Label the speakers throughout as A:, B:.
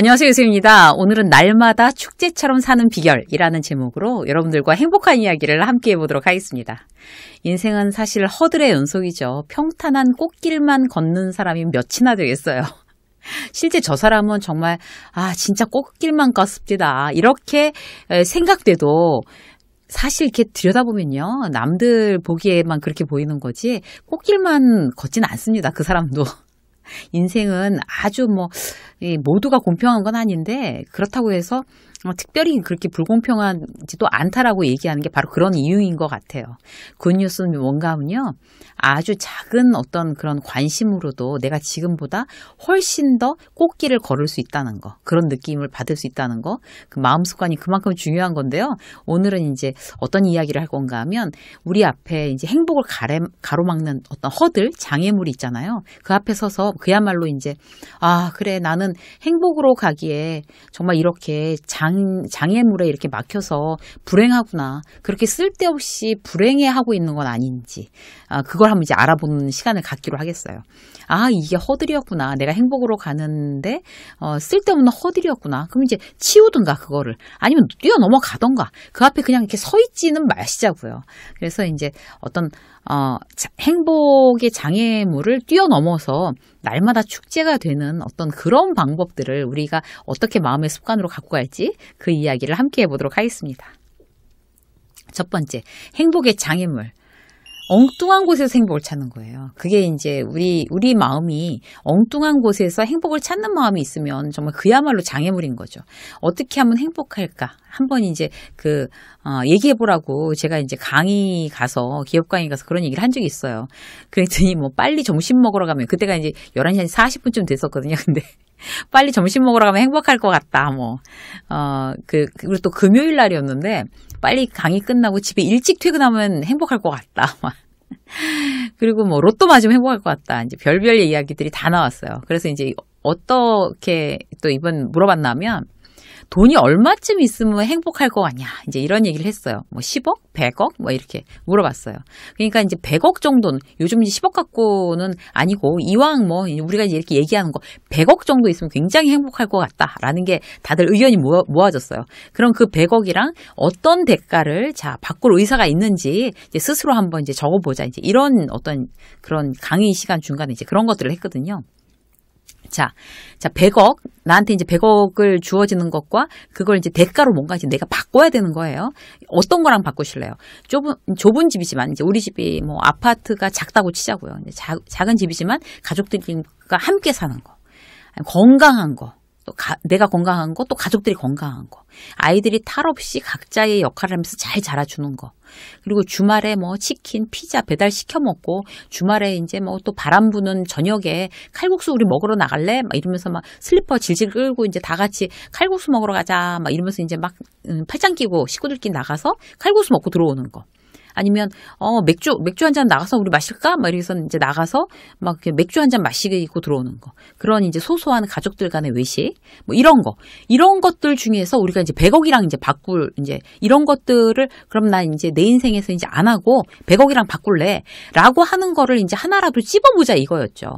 A: 안녕하세요. 유수입니다. 오늘은 날마다 축제처럼 사는 비결이라는 제목으로 여러분들과 행복한 이야기를 함께 해보도록 하겠습니다. 인생은 사실 허들의 연속이죠. 평탄한 꽃길만 걷는 사람이 몇이나 되겠어요. 실제 저 사람은 정말, 아, 진짜 꽃길만 걷습니다. 이렇게 생각돼도 사실 이렇게 들여다보면요. 남들 보기에만 그렇게 보이는 거지 꽃길만 걷진 않습니다. 그 사람도. 인생은 아주 뭐 모두가 공평한 건 아닌데 그렇다고 해서 뭐 특별히 그렇게 불공평한지도 않다라고 얘기하는 게 바로 그런 이유인 것 같아요. 굿뉴스는 뭔가 하면요. 아주 작은 어떤 그런 관심으로도 내가 지금보다 훨씬 더 꽃길을 걸을 수 있다는 거. 그런 느낌을 받을 수 있다는 거. 그 마음 습관이 그만큼 중요한 건데요. 오늘은 이제 어떤 이야기를 할 건가 하면 우리 앞에 이제 행복을 가래, 가로막는 어떤 허들, 장애물이 있잖아요. 그 앞에 서서 그야말로 이제 아, 그래. 나는 행복으로 가기에 정말 이렇게 장 장, 장애물에 이렇게 막혀서 불행하구나. 그렇게 쓸데없이 불행해하고 있는 건 아닌지. 아, 그걸 한번 이제 알아보는 시간을 갖기로 하겠어요. 아, 이게 허들이었구나. 내가 행복으로 가는데, 어, 쓸데없는 허들이었구나. 그럼 이제 치우든가, 그거를. 아니면 뛰어 넘어가던가. 그 앞에 그냥 이렇게 서 있지는 마시자고요. 그래서 이제 어떤, 어, 행복의 장애물을 뛰어넘어서 날마다 축제가 되는 어떤 그런 방법들을 우리가 어떻게 마음의 습관으로 갖고 갈지 그 이야기를 함께 해보도록 하겠습니다. 첫 번째, 행복의 장애물. 엉뚱한 곳에서 행복을 찾는 거예요. 그게 이제 우리 우리 마음이 엉뚱한 곳에서 행복을 찾는 마음이 있으면 정말 그야말로 장애물인 거죠. 어떻게 하면 행복할까? 한번 이제 그 어, 얘기해 보라고 제가 이제 강의 가서 기업 강의 가서 그런 얘기를 한 적이 있어요. 그랬더니 뭐 빨리 점심 먹으러 가면 그때가 이제 11시 한 40분쯤 됐었거든요. 근데 빨리 점심 먹으러 가면 행복할 것 같다. 뭐. 어, 그, 그리고 또 금요일 날이었는데, 빨리 강의 끝나고 집에 일찍 퇴근하면 행복할 것 같다. 그리고 뭐 로또 맞으면 행복할 것 같다. 이제 별별 이야기들이 다 나왔어요. 그래서 이제 어떻게 또 이번 물어봤냐면 돈이 얼마쯤 있으면 행복할 것 같냐. 이제 이런 얘기를 했어요. 뭐 10억, 100억 뭐 이렇게 물어봤어요. 그러니까 이제 100억 정도는 요즘 이제 10억 갖고는 아니고 이왕 뭐 우리가 이제 이렇게 얘기하는 거 100억 정도 있으면 굉장히 행복할 것 같다라는 게 다들 의견이 모아, 모아졌어요. 그럼 그 100억이랑 어떤 대가를 자 바꿀 의사가 있는지 이제 스스로 한번 이제 적어보자. 이제 이런 어떤 그런 강의 시간 중간에 이제 그런 것들을 했거든요. 자, 자, 100억. 나한테 이제 100억을 주어지는 것과 그걸 이제 대가로 뭔가 이제 내가 바꿔야 되는 거예요. 어떤 거랑 바꾸실래요? 좁은, 좁은 집이지만, 이제 우리 집이 뭐 아파트가 작다고 치자고요. 이제 작, 작은 집이지만 가족들과 함께 사는 거. 건강한 거. 또 가, 내가 건강한 거, 또 가족들이 건강한 거, 아이들이 탈 없이 각자의 역할을 하면서 잘 자라주는 거, 그리고 주말에 뭐 치킨, 피자 배달 시켜 먹고 주말에 이제 뭐 또 바람 부는 저녁에 칼국수 우리 먹으러 나갈래? 막 이러면서 막 슬리퍼 질질 끌고 이제 다 같이 칼국수 먹으러 가자 막 이러면서 이제 막 음, 팔짱 끼고 식구들끼리 나가서 칼국수 먹고 들어오는 거. 아니면 어 맥주 맥주 한 잔 나가서 우리 마실까? 막 이래서 이제 나가서 막 이렇게 맥주 한 잔 마시고 들어오는 거 그런 이제 소소한 가족들 간의 외식 뭐 이런 거 이런 것들 중에서 우리가 이제 100억이랑 이제 바꿀 이제 이런 것들을 그럼 난 이제 내 인생에서 이제 안 하고 100억이랑 바꿀래라고 하는 거를 이제 하나라도 찝어보자 이거였죠.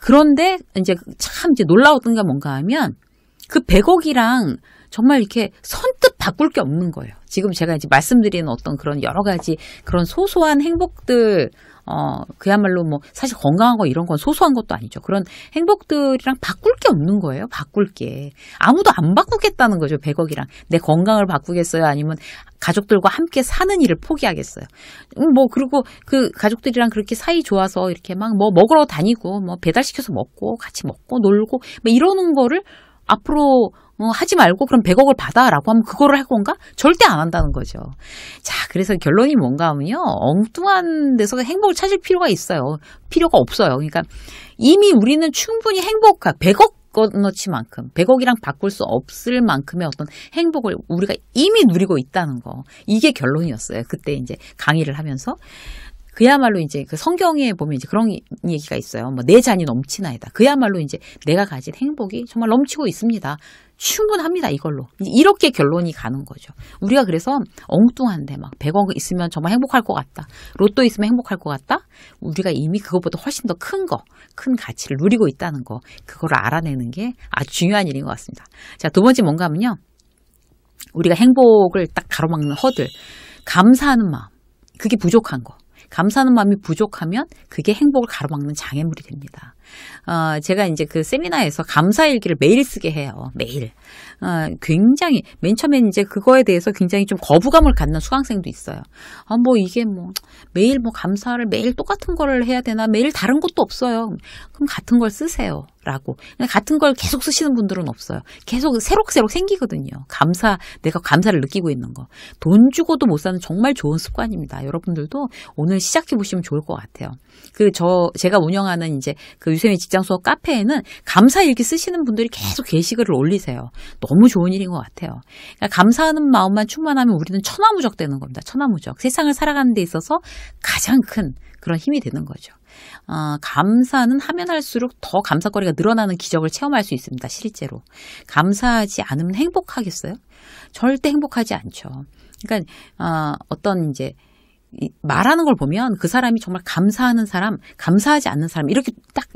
A: 그런데 이제 참 이제 놀라웠던 게 뭔가 하면 그 100억이랑 정말 이렇게 선뜻 바꿀 게 없는 거예요. 지금 제가 이제 말씀드리는 어떤 그런 여러 가지 그런 소소한 행복들 어 그야말로 뭐 사실 건강한 거 이런 건 소소한 것도 아니죠. 그런 행복들이랑 바꿀 게 없는 거예요. 바꿀 게 아무도 안 바꾸겠다는 거죠. 100억이랑 내 건강을 바꾸겠어요. 아니면 가족들과 함께 사는 일을 포기하겠어요. 음, 뭐 그리고 그 가족들이랑 그렇게 사이 좋아서 이렇게 막 뭐 먹으러 다니고 뭐 배달 시켜서 먹고 같이 먹고 놀고 막 뭐 이러는 거를 앞으로 뭐 하지 말고 그럼 100억을 받아라고 하면 그거를 할 건가? 절대 안 한다는 거죠. 자, 그래서 결론이 뭔가 하면요. 엉뚱한 데서 행복을 찾을 필요가 있어요. 필요가 없어요. 그러니까 이미 우리는 충분히 행복한 100억 그러니까 건너치만큼 100억이랑 바꿀 수 없을 만큼의 어떤 행복을 우리가 이미 누리고 있다는 거 이게 결론이었어요 그때 이제 강의를 하면서 그야말로 이제 그 성경에 보면 이제 그런 얘기가 있어요 뭐 내 잔이 넘치나이다 그야말로 이제 내가 가진 행복이 정말 넘치고 있습니다 충분합니다. 이걸로. 이렇게 결론이 가는 거죠. 우리가 그래서 엉뚱한데 막 100억 있으면 정말 행복할 것 같다. 로또 있으면 행복할 것 같다. 우리가 이미 그것보다 훨씬 더 큰 거, 큰 가치를 누리고 있다는 거, 그거를 알아내는 게 아주 중요한 일인 것 같습니다. 자, 두 번째 뭔가 하면요. 우리가 행복을 딱 가로막는 허들. 감사하는 마음. 그게 부족한 거. 감사하는 마음이 부족하면 그게 행복을 가로막는 장애물이 됩니다. 어, 제가 이제 그 세미나에서 감사일기를 매일 쓰게 해요. 매일. 어, 굉장히, 맨 처음엔 이제 그거에 대해서 굉장히 좀 거부감을 갖는 수강생도 있어요. 아, 뭐 이게 뭐, 매일 뭐 감사를 매일 똑같은 거를 해야 되나? 매일 다른 것도 없어요. 그럼 같은 걸 쓰세요. 라고. 같은 걸 계속 쓰시는 분들은 없어요. 계속 새록새록 생기거든요. 감사, 내가 감사를 느끼고 있는 거. 돈 주고도 못 사는 정말 좋은 습관입니다. 여러분들도 오늘 시작해 보시면 좋을 것 같아요. 그, 저, 제가 운영하는 이제 그 유세민 직장 수업 카페에는 감사 일기 쓰시는 분들이 계속 게시글을 올리세요. 너무 좋은 일인 것 같아요. 그러니까 감사하는 마음만 충만하면 우리는 천하무적 되는 겁니다. 천하무적. 세상을 살아가는 데 있어서 가장 큰 그런 힘이 되는 거죠. 어, 감사는 하면 할수록 더 감사거리가 늘어나는 기적을 체험할 수 있습니다. 실제로. 감사하지 않으면 행복하겠어요? 절대 행복하지 않죠. 그러니까 어, 어떤 이제 말하는 걸 보면 그 사람이 정말 감사하는 사람, 감사하지 않는 사람 이렇게 딱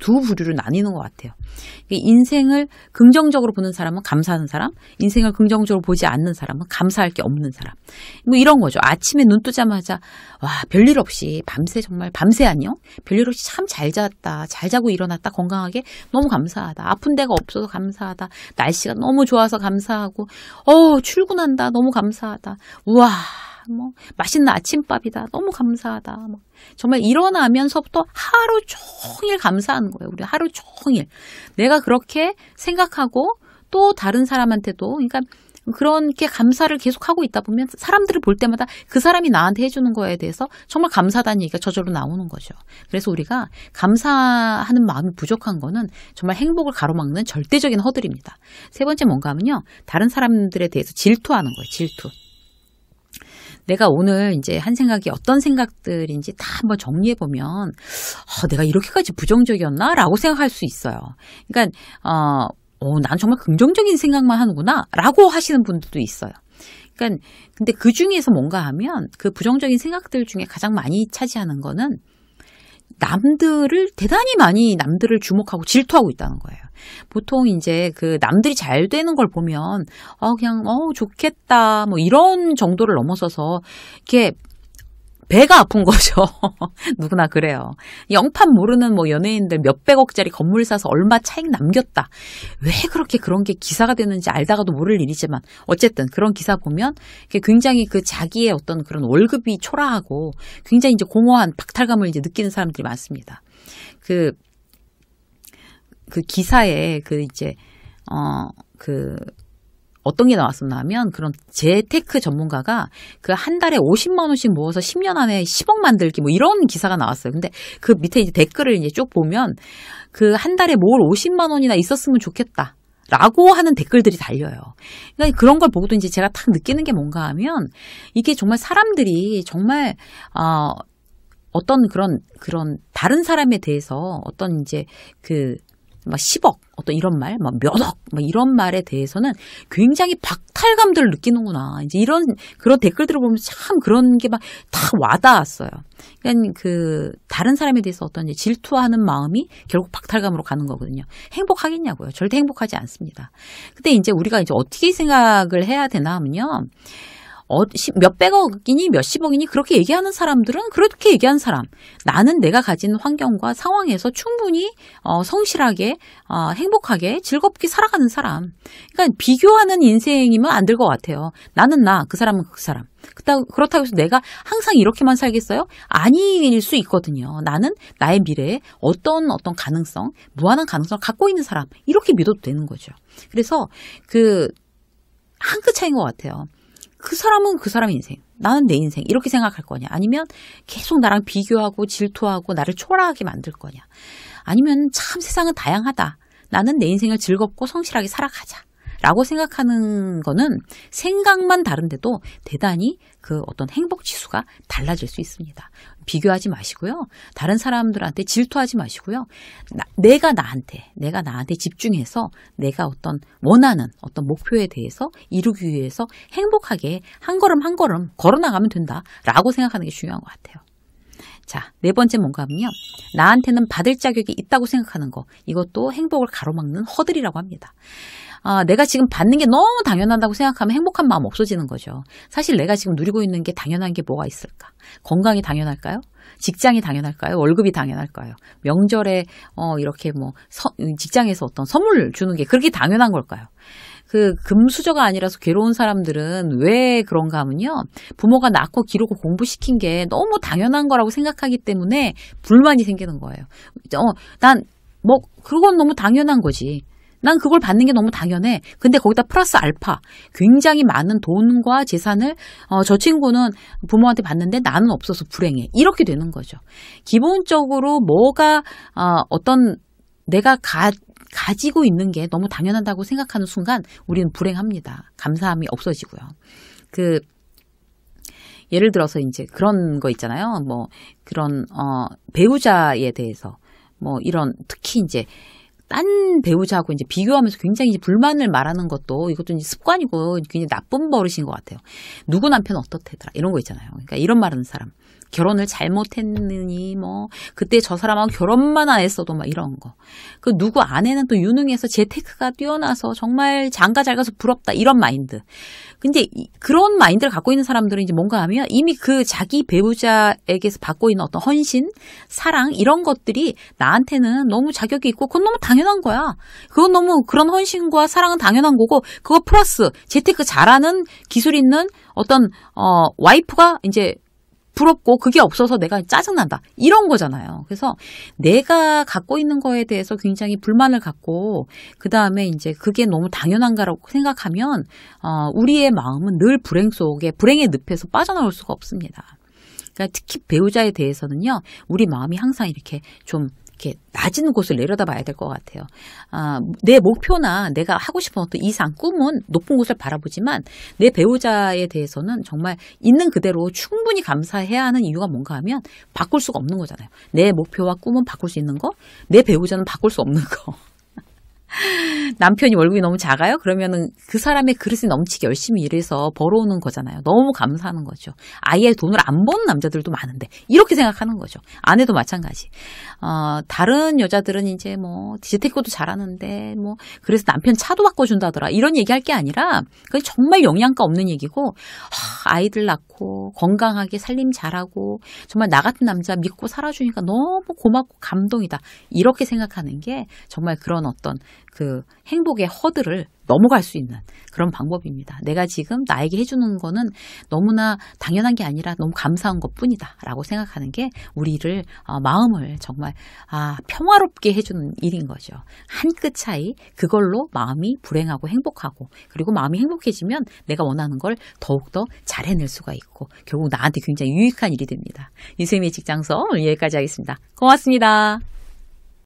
A: 두 부류로 나뉘는 것 같아요. 인생을 긍정적으로 보는 사람은 감사하는 사람, 인생을 긍정적으로 보지 않는 사람은 감사할 게 없는 사람. 뭐 이런 거죠. 아침에 눈 뜨자마자 와 별일 없이 밤새 정말 밤새 아니요? 별일 없이 참 잘 잤다, 잘 자고 일어났다, 건강하게 너무 감사하다. 아픈 데가 없어서 감사하다. 날씨가 너무 좋아서 감사하고 어 출근한다, 너무 감사하다. 우와. 뭐 맛있는 아침밥이다. 너무 감사하다. 막 뭐, 정말 일어나면서부터 하루 종일 감사하는 거예요. 우리 하루 종일 내가 그렇게 생각하고 또 다른 사람한테도 그러니까 그렇게 감사를 계속하고 있다 보면 사람들을 볼 때마다 그 사람이 나한테 해주는 거에 대해서 정말 감사하다는 얘기가 저절로 나오는 거죠. 그래서 우리가 감사하는 마음이 부족한 거는 정말 행복을 가로막는 절대적인 허들입니다. 세 번째 뭔가 하면요. 다른 사람들에 대해서 질투하는 거예요. 질투. 내가 오늘 이제 한 생각이 어떤 생각들인지 다 한번 정리해 보면 어, 내가 이렇게까지 부정적이었나라고 생각할 수 있어요. 그러니까 어, 어, 난 정말 긍정적인 생각만 하는구나라고 하시는 분들도 있어요. 그러니까 근데 그 중에서 뭔가 하면 그 부정적인 생각들 중에 가장 많이 차지하는 거는 남들을 대단히 많이 남들을 주목하고 질투하고 있다는 거예요. 보통 이제 그 남들이 잘 되는 걸 보면 어 그냥 어 좋겠다 뭐 이런 정도를 넘어서서 이렇게 배가 아픈 거죠. 누구나 그래요. 영판 모르는 뭐 연예인들 몇백억짜리 건물 사서 얼마 차익 남겼다. 왜 그렇게 그런 게 기사가 되는지 알다가도 모를 일이지만 어쨌든 그런 기사 보면 굉장히 그 자기의 어떤 그런 월급이 초라하고 굉장히 이제 공허한 박탈감을 이제 느끼는 사람들이 많습니다. 그, 그 기사에 그 이제, 어, 그, 어떤 게나왔었나하면 그런 재테크 전문가가 그 한 달에 50만 원씩 모아서 10년 안에 10억 만들기 뭐 이런 기사가 나왔어요. 근데 그 밑에 이제 댓글을 이제 쭉 보면 그 한 달에 뭘 50만 원이나 있었으면 좋겠다. 라고 하는 댓글들이 달려요. 그러니까 그런 걸 보고도 이제 제가 탁 느끼는 게 뭔가 하면 이게 정말 사람들이 정말 어 어떤 그런 그런 다른 사람에 대해서 어떤 이제 그막 10억, 어떤 이런 말, 막 몇억, 막 이런 말에 대해서는 굉장히 박탈감들을 느끼는구나. 이제 이런, 그런 댓글들을 보면 참 그런 게 막 다 와닿았어요. 그러니까 그, 다른 사람에 대해서 어떤 질투하는 마음이 결국 박탈감으로 가는 거거든요. 행복하겠냐고요. 절대 행복하지 않습니다. 근데 이제 우리가 이제 어떻게 생각을 해야 되나 하면요. 어, 몇백억이니 몇십억이니 그렇게 얘기하는 사람들은 그렇게 얘기하는 사람. 나는 내가 가진 환경과 상황에서 충분히 어, 성실하게 어, 행복하게 즐겁게 살아가는 사람. 그러니까 비교하는 인생이면 안 될 것 같아요. 나는 나, 그 사람은 그 사람. 그렇다고 해서 내가 항상 이렇게만 살겠어요? 아니일 수 있거든요. 나는 나의 미래에 어떤 어떤 가능성, 무한한 가능성을 갖고 있는 사람. 이렇게 믿어도 되는 거죠. 그래서 그 한 끗 차이인 것 같아요. 그 사람은 그 사람의 인생, 나는 내 인생 이렇게 생각할 거냐? 아니면 계속 나랑 비교하고 질투하고 나를 초라하게 만들 거냐? 아니면 참 세상은 다양하다. 나는 내 인생을 즐겁고 성실하게 살아가자. 라고 생각하는 거는 생각만 다른데도 대단히 그 어떤 행복 지수가 달라질 수 있습니다. 비교하지 마시고요. 다른 사람들한테 질투하지 마시고요. 나, 내가 나한테, 내가 나한테 집중해서 내가 어떤 원하는 어떤 목표에 대해서 이루기 위해서 행복하게 한 걸음 한 걸음 걸어나가면 된다라고 생각하는 게 중요한 것 같아요. 자, 네 번째 뭔가 하면요. 나한테는 받을 자격이 있다고 생각하는 거. 이것도 행복을 가로막는 허들이라고 합니다. 아, 내가 지금 받는 게 너무 당연하다고 생각하면 행복한 마음 없어지는 거죠. 사실 내가 지금 누리고 있는 게 당연한 게 뭐가 있을까? 건강이 당연할까요? 직장이 당연할까요? 월급이 당연할까요? 명절에 어 이렇게 뭐 서, 음, 직장에서 어떤 선물 주는 게 그렇게 당연한 걸까요? 그 금수저가 아니라서 괴로운 사람들은 왜 그런가 하면요. 부모가 낳고 기르고 공부시킨 게 너무 당연한 거라고 생각하기 때문에 불만이 생기는 거예요. 어, 난 뭐 그건 너무 당연한 거지. 난 그걸 받는 게 너무 당연해. 근데 거기다 플러스 알파 굉장히 많은 돈과 재산을 어, 저 친구는 부모한테 받는데 나는 없어서 불행해. 이렇게 되는 거죠. 기본적으로 뭐가 어, 어떤 내가 가, 가지고 있는 게 너무 당연하다고 생각하는 순간 우리는 불행합니다. 감사함이 없어지고요. 그 예를 들어서 이제 그런 거 있잖아요. 뭐 그런 어 배우자에 대해서 뭐 이런 특히 이제 딴 배우자하고 이제 비교하면서 굉장히 이제 불만을 말하는 것도 이것도 이제 습관이고 굉장히 나쁜 버릇인 것 같아요. 누구 남편 어떻대더라 이런 거 있잖아요. 그러니까 이런 말하는 사람 결혼을 잘못했느니 뭐 그때 저 사람하고 결혼만 안 했어도 막 이런 거. 그 누구 아내는 또 유능해서 재테크가 뛰어나서 정말 장가 잘 가서 부럽다 이런 마인드. 근데 이, 그런 마인드를 갖고 있는 사람들은 이제 뭔가 하면 이미 그 자기 배우자에게서 받고 있는 어떤 헌신, 사랑 이런 것들이 나한테는 너무 자격이 있고 그건 너무 당 당연한 거야. 그건 너무 그런 헌신과 사랑은 당연한 거고 그거 플러스 재테크 잘하는 기술 있는 어떤 어 와이프가 이제 부럽고 그게 없어서 내가 짜증난다. 이런 거잖아요. 그래서 내가 갖고 있는 거에 대해서 굉장히 불만을 갖고 그다음에 이제 그게 너무 당연한가라고 생각하면 어 우리의 마음은 늘 불행 속에 불행의 늪에서 빠져나올 수가 없습니다. 그러니까 특히 배우자에 대해서는요. 우리 마음이 항상 이렇게 좀 이렇게 낮은 곳을 내려다봐야 될 것 같아요. 아, 내 목표나 내가 하고 싶은 어떤 이상, 꿈은 높은 곳을 바라보지만 내 배우자에 대해서는 정말 있는 그대로 충분히 감사해야 하는 이유가 뭔가 하면 바꿀 수가 없는 거잖아요. 내 목표와 꿈은 바꿀 수 있는 거, 내 배우자는 바꿀 수 없는 거. 남편이 월급이 너무 작아요? 그러면은 그 사람의 그릇이 넘치게 열심히 일해서 벌어오는 거잖아요. 너무 감사하는 거죠. 아예 돈을 안 버는 남자들도 많은데 이렇게 생각하는 거죠. 아내도 마찬가지. 어, 다른 여자들은 이제 뭐 디지테크도 잘하는데 뭐 그래서 남편 차도 바꿔준다더라 이런 얘기할 게 아니라 그 정말 영양가 없는 얘기고 하, 아이들 낳고 건강하게 살림 잘하고 정말 나 같은 남자 믿고 살아주니까 너무 고맙고 감동이다 이렇게 생각하는 게 정말 그런 어떤 그 행복의 허들을 넘어갈 수 있는 그런 방법입니다. 내가 지금 나에게 해주는 거는 너무나 당연한 게 아니라 너무 감사한 것 뿐이다. 라고 생각하는 게 우리를, 어, 마음을 정말, 아, 평화롭게 해주는 일인 거죠. 한 끗 차이, 그걸로 마음이 불행하고 행복하고, 그리고 마음이 행복해지면 내가 원하는 걸 더욱더 잘 해낼 수가 있고, 결국 나한테 굉장히 유익한 일이 됩니다. 유쌤의 직장서 오늘 여기까지 하겠습니다. 고맙습니다.